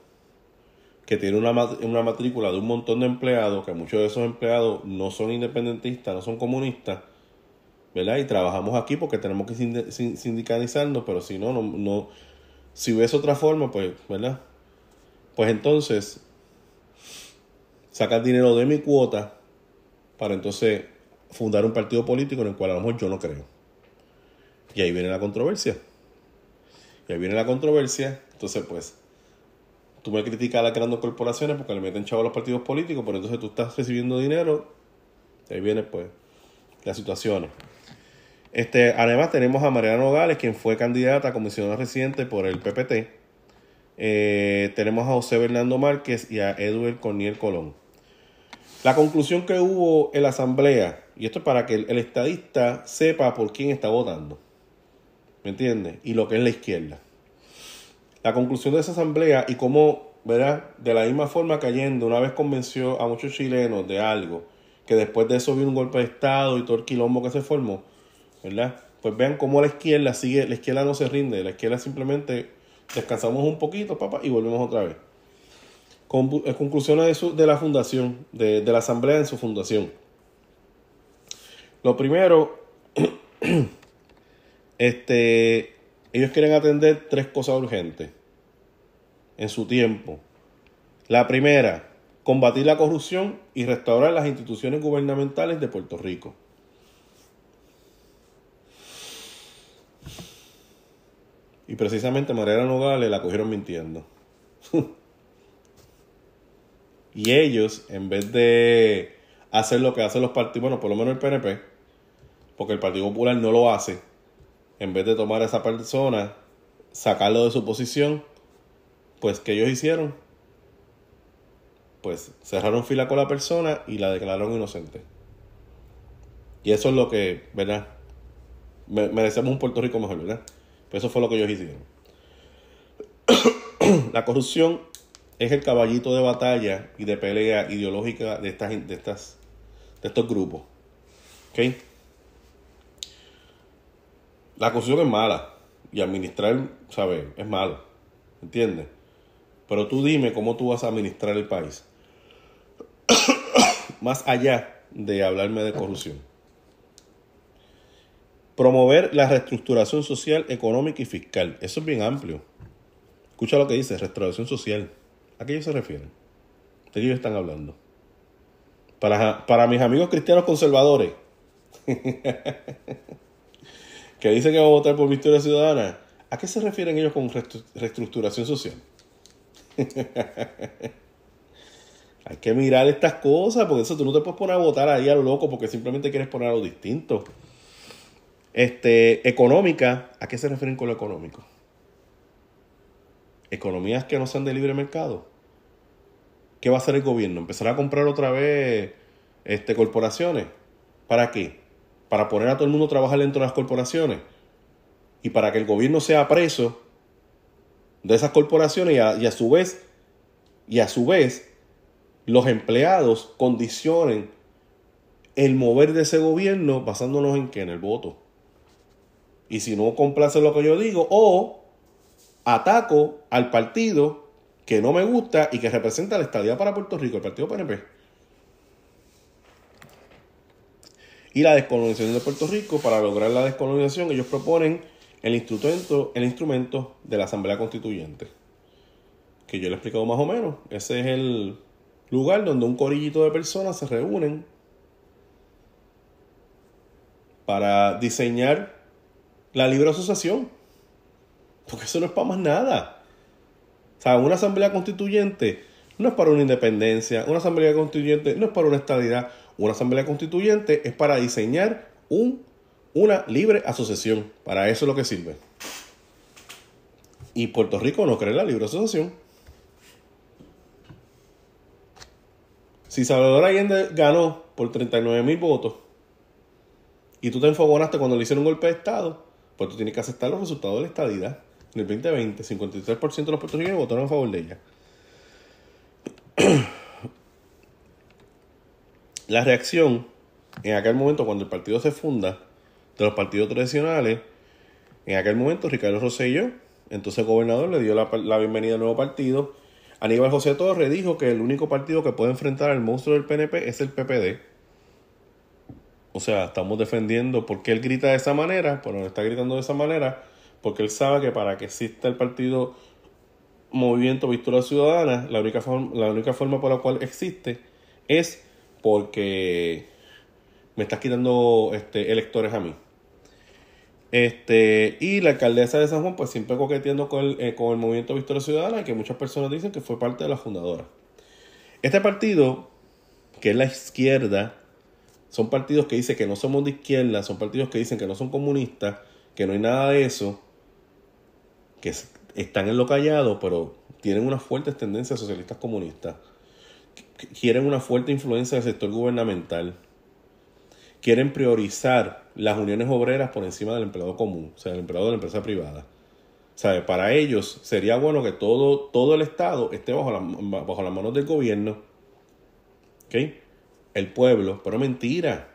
Speaker 1: que tiene una, matrícula de un montón de empleados, que muchos de esos empleados no son independentistas, no son comunistas, ¿verdad? Y trabajamos aquí porque tenemos que sindicalizarnos, pero si no, no, no si ves otra forma, pues, ¿verdad? Pues entonces, sacar dinero de mi cuota para entonces fundar un partido político en el cual a lo mejor yo no creo. Y ahí viene la controversia. Y ahí viene la controversia. Entonces, pues, tú me criticas a las grandes corporaciones porque le meten chavos a los partidos políticos, pero entonces tú estás recibiendo dinero. Y ahí viene, pues, la situación este, además tenemos a Mariano Gales quien fue candidata a comisionada reciente por el PPT. Eh, tenemos a José Bernardo Márquez y a Edward Corniel Colón. La conclusión que hubo en la asamblea, y esto es para que el, estadista sepa por quién está votando, ¿me entiendes? Y lo que es la izquierda. La conclusión de esa asamblea y cómo, ¿verdad? De la misma forma que Allende una vez convenció a muchos chilenos de algo, que después de eso vino un golpe de Estado y todo el quilombo que se formó, ¿verdad? Pues vean cómo la izquierda sigue, la izquierda no se rinde, la izquierda simplemente descansamos un poquito, papá, y volvemos otra vez. Con, eh, conclusiones de, la fundación, de, de la asamblea en su fundación. Lo primero, este, ellos quieren atender tres cosas urgentes en su tiempo. La primera, combatir la corrupción y restaurar las instituciones gubernamentales de Puerto Rico. Y precisamente María Nogales la cogieron mintiendo. y ellos, en vez de hacer lo que hacen los partidos, bueno, por lo menos el PNP, porque el Partido Popular no lo hace, en vez de tomar a esa persona, sacarlo de su posición, pues ¿qué ellos hicieron? Pues cerraron fila con la persona y la declararon inocente. Y eso es lo que, ¿verdad? Merecemos un Puerto Rico mejor, ¿verdad? Pues eso fue lo que ellos hicieron. la corrupción es el caballito de batalla y de pelea ideológica de, estas, de, estos grupos. La corrupción es mala y administrar, ¿sabes? Es malo. ¿Entiendes? Pero tú dime cómo tú vas a administrar el país. Más allá de hablarme de corrupción. Promover la reestructuración social, económica y fiscal. Eso es bien amplio. Escucha lo que dice, Reestructuración social. ¿A qué ellos se refieren? ¿De qué ellos están hablando? Para, para mis amigos cristianos conservadores, que dicen que van a votar por Victoria Ciudadana, ¿a qué se refieren ellos con reestructuración social? Hay que mirar estas cosas, porque eso tú no te puedes poner a votar ahí a lo loco porque simplemente quieres poner algo distinto. Este, económica, ¿a qué se refieren con lo económico? Economías que no sean de libre mercado. ¿Qué va a hacer el gobierno? ¿Empezará a comprar otra vez este, corporaciones? ¿Para qué? ¿Para poner a todo el mundo a trabajar dentro de las corporaciones? Y para que el gobierno sea preso de esas corporaciones y a, su vez, y a su vez, los empleados condicionen el mover de ese gobierno basándonos en qué? En el voto. Y si no complace lo que yo digo, o ataco al partido que no me gusta y que representa la estadía para Puerto Rico, el partido PNP. Y la descolonización de Puerto Rico, para lograr la descolonización, ellos proponen el instrumento, el instrumento de la Asamblea Constituyente. Que yo le he explicado más o menos. Ese es el lugar donde un corillito de personas se reúnen para diseñar la libre asociación. Porque eso no es para más nada. O sea, una asamblea constituyente no es para una independencia, una asamblea constituyente no es para una estadidad, una asamblea constituyente es para diseñar un, una libre asociación. Para eso es lo que sirve. Y Puerto Rico no cree la libre asociación. Si Salvador Allende ganó por 39 mil votos y tú te enfogonaste cuando le hicieron un golpe de Estado, pues tú tienes que aceptar los resultados de la estadía. En el 2020, 53% de los puertorriqueños votaron a favor de ella. la reacción en aquel momento, cuando el partido se funda, de los partidos tradicionales, en aquel momento Ricardo Rosselló, entonces gobernador, le dio la, la bienvenida al nuevo partido. Aníbal José Torres dijo que el único partido que puede enfrentar al monstruo del PNP es el PPD. O sea, estamos defendiendo por qué él grita de esa manera, pero no está gritando de esa manera, porque él sabe que para que exista el partido Movimiento Victoria Ciudadana, la única, forma, la única forma por la cual existe es porque me estás quitando este, electores a mí. Este, y la alcaldesa de San Juan, pues siempre coqueteando con el, eh, con el movimiento Victoria Ciudadana, que muchas personas dicen que fue parte de la fundadora. Este partido, que es la izquierda son partidos que dicen que no somos de izquierda, son partidos que dicen que no son comunistas, que no hay nada de eso, que están en lo callado, pero tienen unas fuertes tendencias socialistas comunistas, quieren una fuerte influencia del sector gubernamental, quieren priorizar las uniones obreras por encima del empleado común, o sea, el empleado de la empresa privada. ¿Sabe? Para ellos sería bueno que todo, todo el Estado esté bajo, bajo las manos del gobierno. ¿Okay? el pueblo, pero mentira.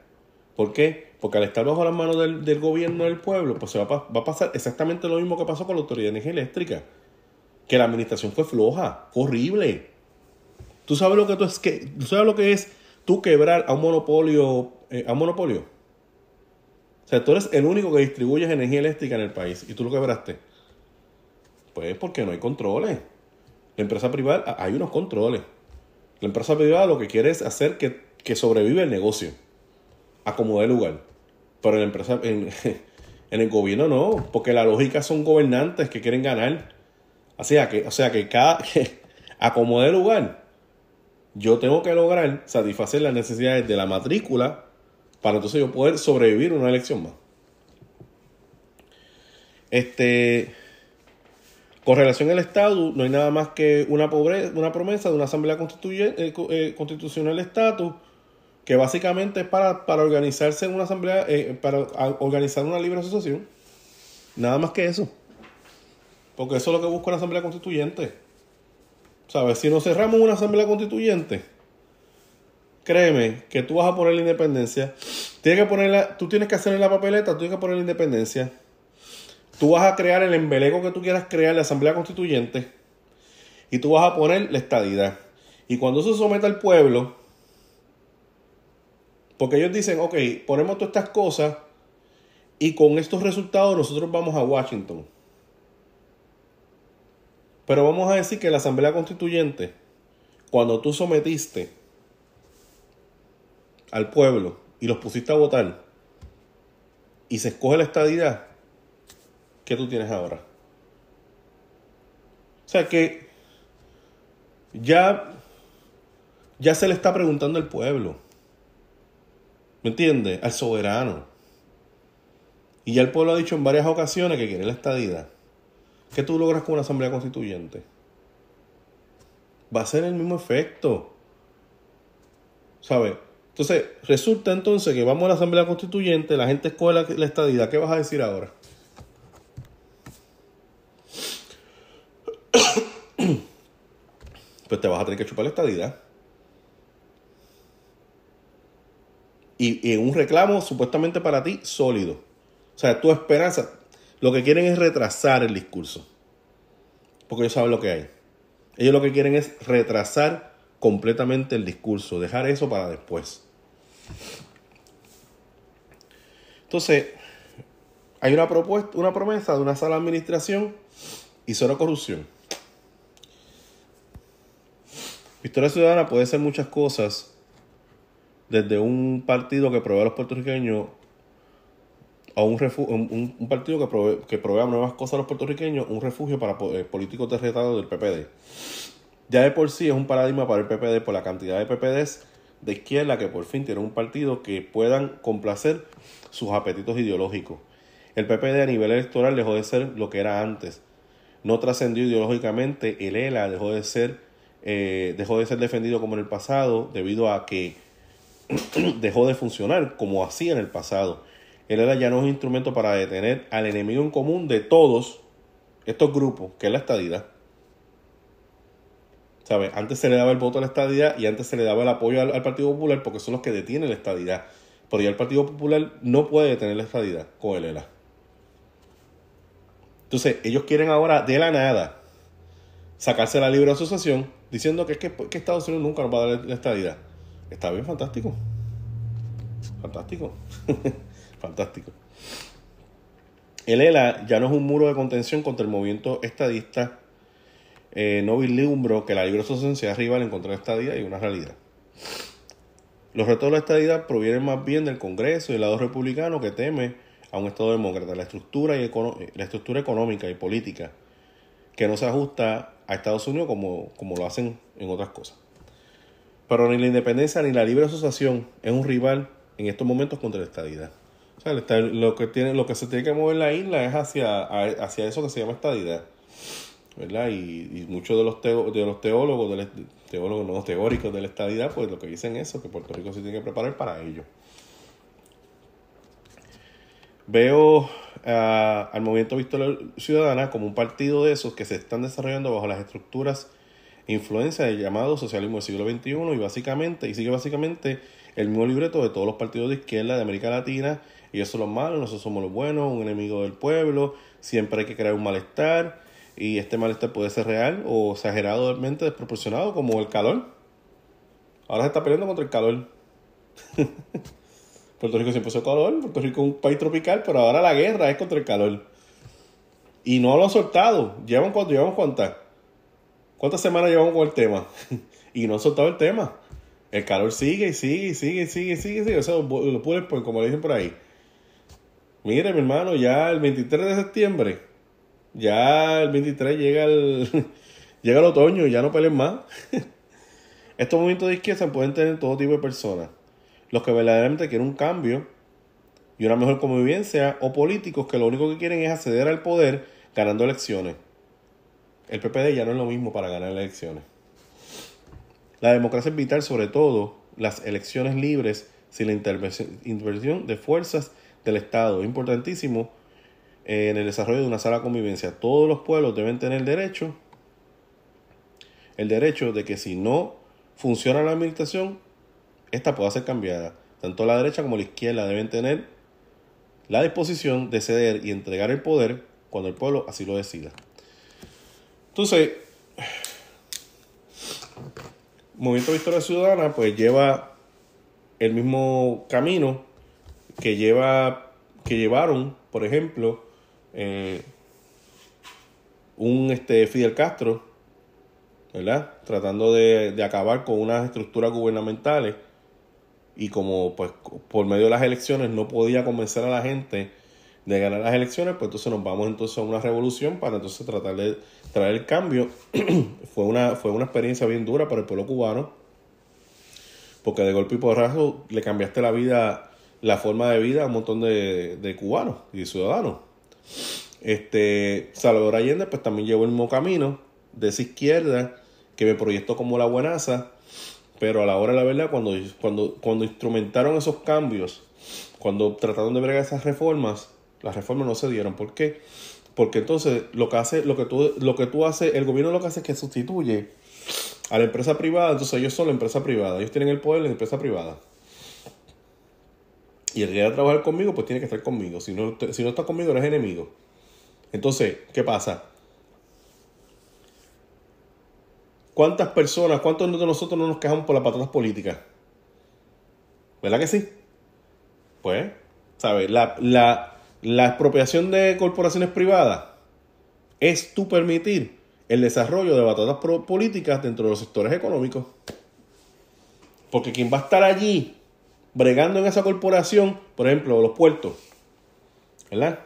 Speaker 1: ¿Por qué? Porque al estar bajo las manos del, gobierno del pueblo, pues se va, a pasar exactamente lo mismo que pasó con la Autoridad de Energía Eléctrica. Que la administración fue floja, horrible. ¿Tú sabes lo que, tú es, que, ¿tú sabes lo que es tú quebrar a un monopolio? Eh, a un monopolio? O sea, tú eres el único que distribuyes energía eléctrica en el país y tú lo quebraste. Pues porque no hay controles. La empresa privada, hay unos controles. La empresa privada lo que quiere es hacer que que sobrevive el negocio, acomode el lugar. Pero en, empresa, en, el gobierno no, porque la lógica son gobernantes que quieren ganar. O sea que, o sea que cada acomode el lugar, yo tengo que lograr satisfacer las necesidades de la matrícula para entonces yo poder sobrevivir una elección más. Este, con relación al Estado, no hay nada más que una, una promesa de una asamblea eh, eh, constitucional del estatus que básicamente es para, organizarse en una asamblea, eh, para organizar una libre asociación. Nada más que eso. Porque eso es lo que busca una asamblea constituyente. ¿Sabes? Si no cerramos una asamblea constituyente, créeme que tú vas a poner la independencia. Tienes que ponerla, tú tienes que hacer en la papeleta, tú tienes que poner la independencia. Tú vas a crear el embeleco que tú quieras crear, la asamblea constituyente. Y tú vas a poner la estadidad. Y cuando eso se someta al pueblo, porque ellos dicen, ok, ponemos todas estas cosas y con estos resultados nosotros vamos a Washington. Pero vamos a decir que la Asamblea Constituyente, cuando tú sometiste al pueblo y los pusiste a votar y se escoge la estadidad, ¿qué tú tienes ahora? O sea que ya, ya se le está preguntando al pueblo. ¿Me entiendes? Al soberano. Y ya el pueblo ha dicho en varias ocasiones que quiere la estadidad. ¿Qué tú logras con una asamblea constituyente? Va a ser el mismo efecto. ¿Sabes? Entonces, resulta entonces que vamos a la asamblea constituyente, la gente escoge la, la ¿Qué vas a decir ahora? pues te vas a tener que chupar la estadidad. Y, en un reclamo supuestamente para ti sólido. O sea, tu esperanza. Lo que quieren es retrasar el discurso. Porque ellos saben lo que hay. Ellos lo que quieren es retrasar completamente el discurso. Dejar eso para después. Entonces, hay una propuesta, una promesa de una sala administración y solo corrupción. Historia Ciudadana puede ser muchas cosas desde un partido que provee a los puertorriqueños a un, un, partido que provee, que provea nuevas cosas a los puertorriqueños, un refugio para eh, políticos derretados del PPD. Ya de por sí es un paradigma para el PPD por la cantidad de PPDs de izquierda que por fin tienen un partido que puedan complacer sus apetitos ideológicos. El PPD a nivel electoral dejó de ser lo que era antes. No trascendió ideológicamente, el ELA dejó de ser, eh, dejó de ser defendido como en el pasado debido a que dejó de funcionar como hacía en el pasado. El era ya no un instrumento para detener al enemigo en común de todos estos grupos, que es la estadidad. ¿Sabe? Antes se le daba el voto a la estadidad y antes se le daba el apoyo al, Partido Popular porque son los que detienen la estadidad. Pero ya el Partido Popular no puede detener la estadidad con el ELA. Entonces, ellos quieren ahora de la nada sacarse la libre asociación diciendo que, que Estados Unidos nunca nos va a dar la estadidad. Está bien, fantástico. Fantástico. fantástico. El ELA ya no es un muro de contención contra el movimiento estadista. Eh, no vislumbro que la libre asociación sea rival en contra estadía y una realidad. Los retos de la estadía provienen más bien del Congreso y del lado republicano que teme a un Estado demócrata, la estructura, y la estructura económica y política que no se ajusta a Estados Unidos como, como lo hacen en otras cosas. Pero ni la independencia ni la libre asociación es un rival en estos momentos contra la estadidad. O sea, lo que, tiene, lo que se tiene que mover la isla es hacia, hacia eso que se llama estadidad. ¿verdad? Y, muchos de los, de los teólogos, teólogos no teóricos de la estadidad, pues lo que dicen es eso, que Puerto Rico se tiene que preparar para ello. Veo ah, al movimiento Victoria Ciudadana como un partido de esos que se están desarrollando bajo las estructuras influencia del llamado socialismo del siglo XXI y básicamente, y sigue básicamente el mismo libreto de todos los partidos de izquierda de América Latina, y eso es lo malo, nosotros somos los buenos, un enemigo del pueblo, siempre hay que crear un malestar, y este malestar puede ser real o exageradamente desproporcionado, como el calor. Ahora se está peleando contra el calor. Puerto Rico siempre fue calor, Puerto Rico es un país tropical, pero ahora la guerra es contra el calor. Y no lo han soltado. Llevan cuánto, llevan cuántas ¿Cuántas semanas llevamos con el tema? y no han soltado el tema. El calor sigue y sigue y sigue y sigue y sigue, O sea, los bullet como le dicen por ahí. Mire, mi hermano, ya el 23 de septiembre, ya el 23 llega el, llega el otoño y ya no peleen más. Estos movimientos de izquierda pueden tener todo tipo de personas. Los que verdaderamente quieren un cambio y una mejor convivencia o políticos que lo único que quieren es acceder al poder ganando elecciones. El PPD ya no es lo mismo para ganar elecciones. La democracia es vital, sobre todo las elecciones libres sin la intervención de fuerzas del Estado. Importantísimo eh, en el desarrollo de una sala convivencia. Todos los pueblos deben tener derecho, el derecho de que si no funciona la administración, esta pueda ser cambiada. Tanto la derecha como la izquierda deben tener la disposición de ceder y entregar el poder cuando el pueblo así lo decida. Entonces, Movimiento Victoria Ciudadana pues lleva el mismo camino que lleva que llevaron, por ejemplo, eh, un este Fidel Castro, ¿verdad? Tratando de, de acabar con unas estructuras gubernamentales y como pues por medio de las elecciones no podía convencer a la gente de ganar las elecciones, pues entonces nos vamos entonces a una revolución para entonces tratar de traer el cambio. fue, una, fue una experiencia bien dura para el pueblo cubano, porque de golpe y porrazo le cambiaste la vida, la forma de vida a un montón de, cubanos y ciudadanos. Este, Salvador Allende pues también llevó el mismo camino de esa izquierda que me proyectó como la buenaza, pero a la hora la verdad, cuando, cuando, cuando instrumentaron esos cambios, cuando trataron de bregar esas reformas, las reformas no se dieron. ¿Por qué? Porque entonces lo que hace, lo que tú, lo que tú haces, el gobierno lo que hace es que sustituye a la empresa privada. Entonces ellos son la empresa privada. Ellos tienen el poder de la empresa privada. Y el que quiera trabajar conmigo, pues tiene que estar conmigo. Si no, si está conmigo, eres enemigo. Entonces, ¿qué pasa? ¿Cuántas personas, cuántos de nosotros no nos quejamos por las patatas políticas? ¿Verdad que sí? Pues, ¿sabes? La, la, la expropiación de corporaciones privadas es tú permitir el desarrollo de batatas políticas dentro de los sectores económicos. Porque quien va a estar allí bregando en esa corporación, por ejemplo, los puertos, ¿verdad?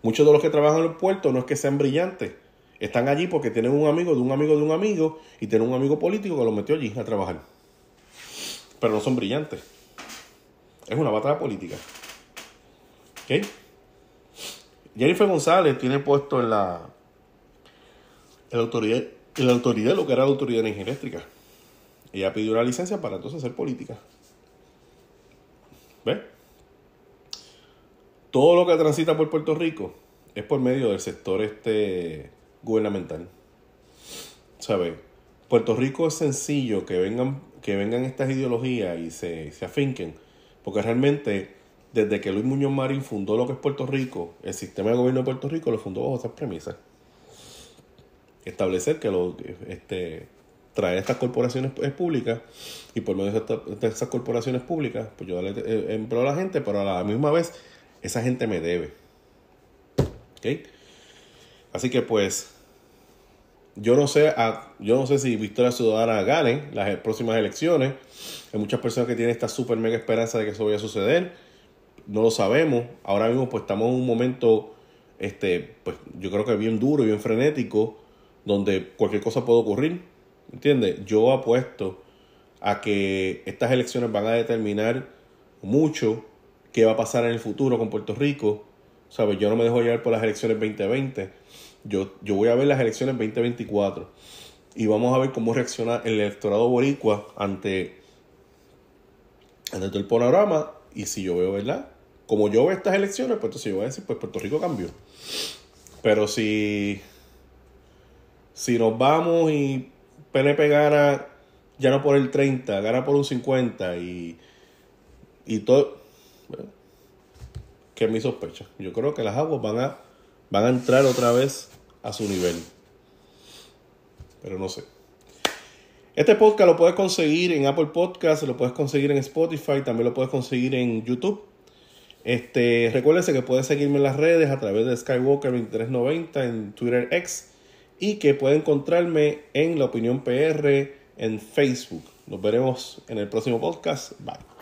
Speaker 1: Muchos de los que trabajan en los puertos no es que sean brillantes, están allí porque tienen un amigo de un amigo de un amigo y tienen un amigo político que los metió allí a trabajar. Pero no son brillantes. Es una batalla política. ¿Okay? Jennifer González tiene puesto en la, en la autoridad, en la autoridad, lo que era la autoridad de energía eléctrica. Ella pidió la licencia para entonces hacer política. ¿Ves? Todo lo que transita por Puerto Rico es por medio del sector este gubernamental. ¿Sabes? Puerto Rico es sencillo que vengan, que vengan estas ideologías y se, se afinquen. Porque realmente desde que Luis Muñoz Marín fundó lo que es Puerto Rico, el sistema de gobierno de Puerto Rico lo fundó bajo esas premisas. Establecer que lo, este, traer estas corporaciones públicas y por medio de esas corporaciones públicas, pues yo darle eh, empleo a la gente, pero a la misma vez esa gente me debe. ¿Ok? Así que pues yo no sé yo no sé si Victoria Ciudadana gane las próximas elecciones. Hay muchas personas que tienen esta super mega esperanza de que eso vaya a suceder no lo sabemos. Ahora mismo pues estamos en un momento, este, pues yo creo que bien duro, y bien frenético, donde cualquier cosa puede ocurrir. ¿Entiendes? Yo apuesto a que estas elecciones van a determinar mucho qué va a pasar en el futuro con Puerto Rico. ¿Sabes? Yo no me dejo llevar por las elecciones 2020. Yo, yo voy a ver las elecciones 2024 y vamos a ver cómo reacciona el electorado boricua ante, ante todo el panorama y si yo veo, ¿verdad? como yo veo estas elecciones, pues entonces yo voy a decir, pues Puerto Rico cambió. Pero si, si nos vamos y PNP gana ya no por el 30, gana por un 50 y, y todo... que mi sospecha. Yo creo que las aguas van a, van a entrar otra vez a su nivel. Pero no sé. Este podcast lo puedes conseguir en Apple Podcasts, lo puedes conseguir en Spotify, también lo puedes conseguir en YouTube. Este, recuérdense que pueden seguirme en las redes a través de Skywalker2390 en Twitter X y que pueden encontrarme en La Opinión PR en Facebook. Nos veremos en el próximo podcast. Bye.